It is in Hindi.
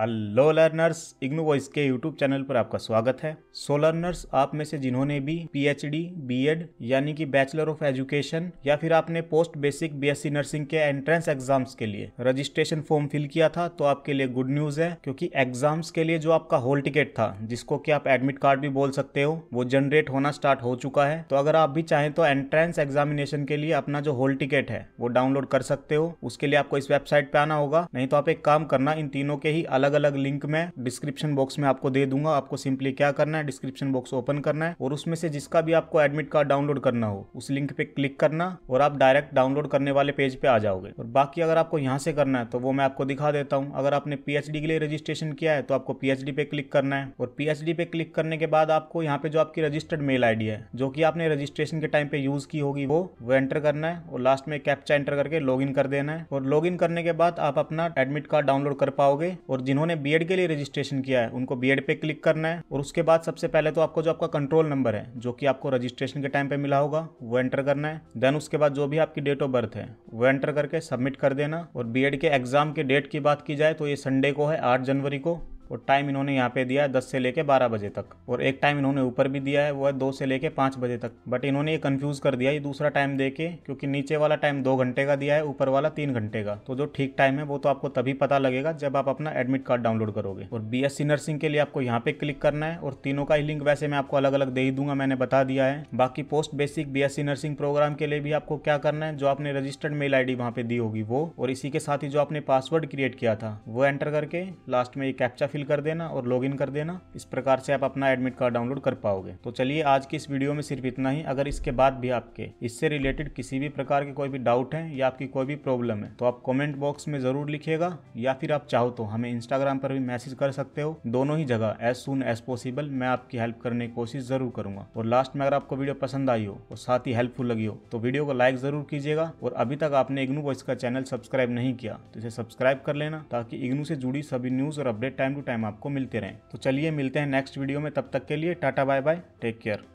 हेलो लर्नर्स इग्नू वॉइस के यूट्यूब चैनल पर आपका स्वागत है सो so लर्नर्स आप में से जिन्होंने भी पीएचडी बीएड यानी कि बैचलर ऑफ एजुकेशन या फिर आपने पोस्ट बेसिक बीएससी नर्सिंग के एंट्रेंस एग्जाम्स के लिए रजिस्ट्रेशन फॉर्म फिल किया था तो आपके लिए गुड न्यूज है क्योंकि एग्जाम्स के लिए जो आपका होल टिकट था जिसको कि आप एडमिट कार्ड भी बोल सकते हो वो जनरेट होना स्टार्ट हो चुका है तो अगर आप भी चाहें तो एंट्रेंस एग्जामिनेशन के लिए अपना जो होल टिकट है वो डाउनलोड कर सकते हो उसके लिए आपको इस वेबसाइट पे आना होगा नहीं तो आप एक काम करना इन तीनों के ही अलग अलग अलग लिंक में डिस्क्रिप्शन बॉक्स में आपको दे दूंगा आपको सिंपली क्या करना है डिस्क्रिप्शन बॉक्स ओपन करना है और उसमें से जिसका भी आपको एडमिट कार्ड डाउनलोड करना हो उस लिंक पे क्लिक करना और आप डायरेक्ट डाउनलोड करने वाले पेज पे आ जाओगे और बाकी अगर आपको यहाँ से करना है तो वो मैं आपको दिखा देता हूँ अगर आपने पीएचडी के लिए रजिस्ट्रेशन किया है तो आपको पीएचडी पे क्लिक करना है और पीएचडी पे क्लिक करने के बाद आपको यहाँ पे जो आपकी रजिस्टर्ड मेल आई है जो की आपने रजिस्ट्रेशन के टाइम पे यूज की होगी वो वो एंटर करना है और लास्ट में कैप्चा एंटर करके लॉग कर देना है और लॉग करने के बाद आप अपना एडमिट कार्ड डाउनलोड कर पाओगे और जिन्होंने बी के लिए रजिस्ट्रेशन किया है उनको बी पे क्लिक करना है और उसके बाद सबसे पहले तो आपको जो आपका कंट्रोल नंबर है जो कि आपको रजिस्ट्रेशन के टाइम पे मिला होगा वो एंटर करना है देन उसके बाद जो भी आपकी डेट ऑफ बर्थ है वो एंटर करके सबमिट कर देना और बी के एग्जाम के डेट की बात की जाए तो ये संडे को है आठ जनवरी को और टाइम इन्होंने यहाँ पे दिया है दस से लेके बारह बजे तक और एक टाइम इन्होंने ऊपर भी दिया है वो है दो से लेके पाँच बजे तक बट इन्होंने ये कन्फ्यूज़ कर दिया ये दूसरा टाइम दे के क्योंकि नीचे वाला टाइम दो घंटे का दिया है ऊपर वाला तीन घंटे का तो जो ठीक टाइम है वो तो आपको तभी पता लगेगा जब आप अपना एडमिट कार्ड डाउनलोड करोगे और बी नर्सिंग के लिए आपको यहाँ पे क्लिक करना है और तीनों का ही लिंक वैसे मैं आपको अलग अलग दे ही दूंगा मैंने बता दिया है बाकी post basic B nursing program के लिए भी आपको क्या करना है जो आपने रजिस्टर्ड मेल आई डी वहाँ पे दी होगी वो और इसी के साथ ही जो आपने पासवर्ड क्रिएट किया था वो एंटर करके लास्ट में ये कैप्चा फिल कर देना और लॉगिन कर देना इस प्रकार से आप अपना एडमिट कार्ड डाउनलोड कर पाओगे तो चलिए आज की इस वीडियो में सिर्फ इतना ही अगर इसके बाद भी आपके इससे रिलेटेड किसी भी प्रकार के कोई भी डाउट है या आपकी कोई भी प्रॉब्लम है तो आप कॉमेंट बॉक्स में ज़रूर लिखेगा या फिर आप चाहो तो हमें इंस्टाग्राम पर भी मैसेज कर सकते हो दोनों ही जगह एज सुन एज पॉसिबल मैं आपकी हेल्प करने की कोशिश ज़रूर करूंगा और लास्ट में अगर आपको वीडियो पसंद आई हो और साथ ही हेल्पफुल लगी हो तो वीडियो को लाइक ज़रूर कीजिएगा और अभी तक आपने इग्नू वॉइस का चैनल सब्सक्राइब नहीं किया तो इसे सब्सक्राइब कर लेना ताकि इग्नू से जुड़ी सभी न्यूज़ और अपडेट टाइम टू टाइम आपको मिलते रहें तो चलिए मिलते हैं नेक्स्ट वीडियो में तब तक के लिए tata bye bye take care